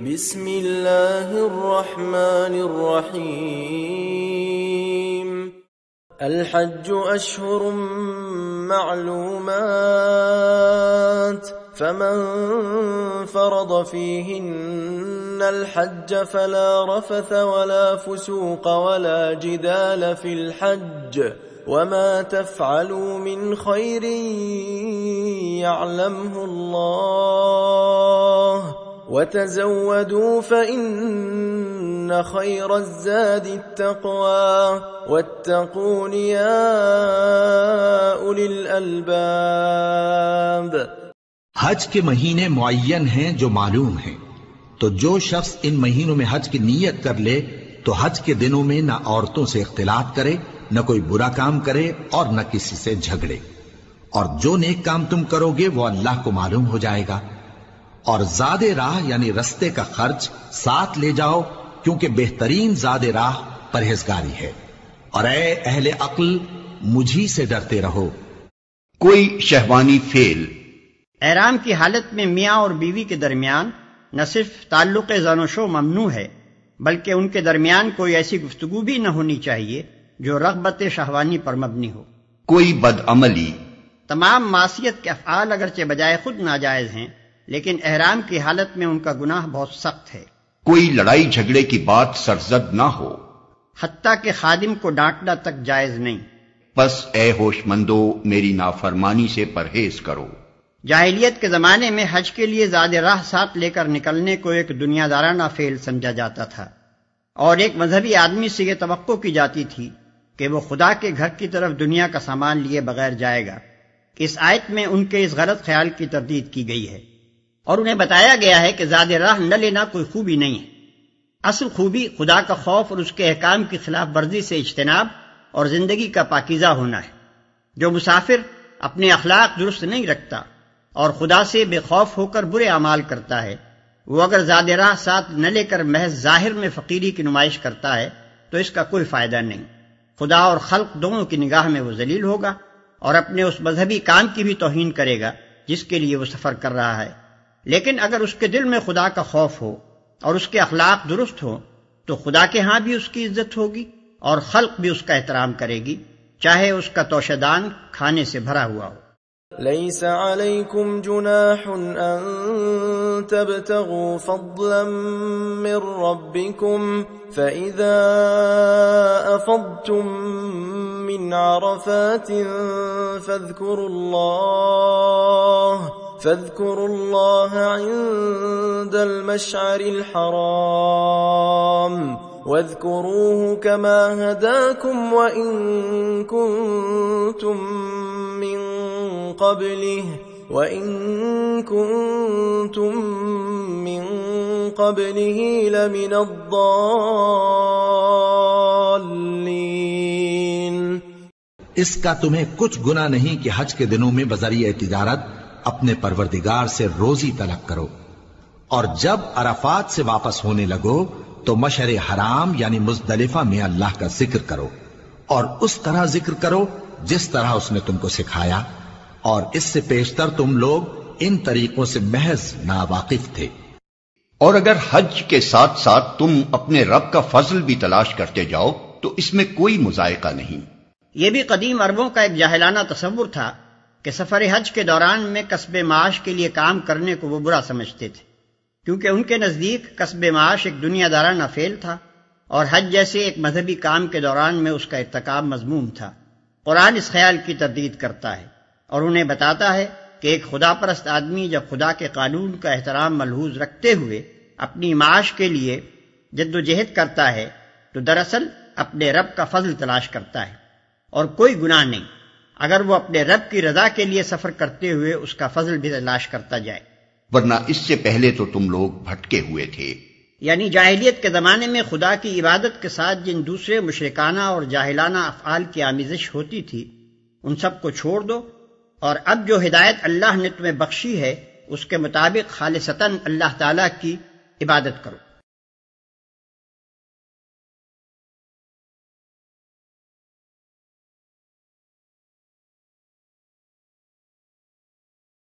بسم الله الرحمن الرحيم الحج أشهر معلومات فمن فرض فيهن الحج فلا رفث ولا فسوق ولا جدال في الحج وما تفعلوا من خير يعلمه الله وتزودوا فإن خير الزاد التقوى واتقون يا أولي الألباب حج کے مہینے معین ہیں جو معلوم ہیں تو جو شخص ان مہینوں میں حج کی نیت کر لے تو حج کے دنوں میں نہ عورتوں سے اختلاط کرے نہ کوئی برا کام کرے اور نہ کسی سے جھگڑے اور جو نیک کام تم کرو گے وہ اللہ کو معلوم ہو جائے گا اور زاد راہ یعنی رستے کا خرچ ساتھ لے جاؤ کیونکہ بہترین زاد راہ پرہیزگاری ہے اور اے اہل عقل مجھی سے ڈرتے رہو کوئی شہوانی فیل احرام کی حالت میں میاں اور بیوی کے درمیان نہ صرف تعلق زن و شو ممنوع ہے بلکہ ان کے درمیان کوئی ایسی گفتگو بھی نہ ہونی چاہیے جو رغبت شہوانی پر مبنی ہو کوئی بد عملی تمام معصیت کے افعال اگرچہ بجائے خود ناجائز ہیں لیکن احرام کی حالت میں ان کا گناہ بہت سخت ہے کوئی لڑائی جھگڑے کی بات سرزد نہ ہو حتیٰ کے خادم کو ڈانٹنا تک جائز نہیں بس اے ہوش مندو میری نافرمانی سے پرہیز کرو جاہلیت کے زمانے میں حج کے لیے زیادہ راہ ساتھ لے کر نکلنے کو ایک دنیا دارانہ فیل سمجھا جاتا تھا اور ایک مذہبی آدمی سے یہ توقع کی جاتی تھی کہ وہ خدا کے گھر کی طرف دنیا کا سامان لیے بغیر جائے گا اس آیت میں ان کے اس غلط خیال کی تردید کی گئی ہے اور انہیں بتایا گیا ہے کہ زاد راہ نہ لینا کوئی خوبی نہیں ہے اصل خوبی خدا کا خوف اور اس کے احکام کی خلاف ورزی سے اجتناب اور زندگی کا پاکیزہ ہونا ہے جو مسافر اپنے اخلاق درست نہیں رکھتا اور خدا سے بے خوف ہو کر برے اعمال کرتا ہے وہ اگر زاد راہ ساتھ نہ لے کر محض ظاہر میں فقیری کی نمائش کرتا ہے تو اس کا کوئی فائدہ نہیں خدا اور خلق دونوں کی نگاہ میں وہ ذلیل ہوگا اور اپنے اس مذہبی کام کی بھی توہین کرے گا جس کے لیے وہ سفر کر رہا ہے लेकिन अगर उसके दिल में खुदा का खौफ हो और उसके अखलाक दुरुस्त हो तो खुदा के यहां भी उसकी इज्जत होगी और खल्क भी उसका एहतराम करेगी चाहे उसका तोशदान खाने से भरा हुआ हो ليس عليكم جناح أن تبتغوا فضلا من ربكم فإذا أفضتم من عرفات فاذكروا الله فاذكروا الله عند المشعر الحرام واذكروه كما هداكم وان كنتم من قبله وان كنتم من قبله لمن الضالين کا تمہیں کچھ گناہ نہیں کہ حج کے دنوں میں बजरिए तिजारत اپنے پروردگار سے روزی طلب کرو اور جب عرفات سے واپس ہونے لگو تو مشر حرام یعنی مزدلفہ میں اللہ کا ذکر کرو اور اس طرح ذکر کرو جس طرح اس نے تم کو سکھایا اور اس سے پیشتر تم لوگ ان طریقوں سے محض ناواقف تھے اور اگر حج کے ساتھ ساتھ تم اپنے رب کا فضل بھی تلاش کرتے جاؤ تو اس میں کوئی مذائقہ نہیں یہ بھی قدیم عربوں کا ایک جاہلانہ تصور تھا کہ سفر حج کے دوران میں قصب معاش کے لیے کام کرنے کو وہ برا سمجھتے تھے کیونکہ ان کے نزدیک قصب معاش ایک دنیا دارانہ فیل تھا اور حج جیسے ایک مذہبی کام کے دوران میں اس کا ارتکاب مضموم تھا قرآن اس خیال کی تردید کرتا ہے اور انہیں بتاتا ہے کہ ایک خدا پرست آدمی جب خدا کے قانون کا احترام ملحوظ رکھتے ہوئے اپنی معاش کے لیے جد و جہد کرتا ہے تو دراصل اپنے رب کا فضل تلاش کرتا ہے اور کوئی گناہ نہیں اگر وہ اپنے رب کی رضا کے لیے سفر کرتے ہوئے اس کا فضل بھی تلاش کرتا جائے ورنہ اس سے پہلے تو تم لوگ بھٹکے ہوئے تھے یعنی جاہلیت کے زمانے میں خدا کی عبادت کے ساتھ جن دوسرے مشرکانہ اور جاہلانہ افعال کی آمیزش ہوتی تھی ان سب کو چھوڑ دو اور اب جو ہدایت اللہ نے تمہیں بخشی ہے اس کے مطابق خالصتاً اللہ تعالی کی عبادت کرو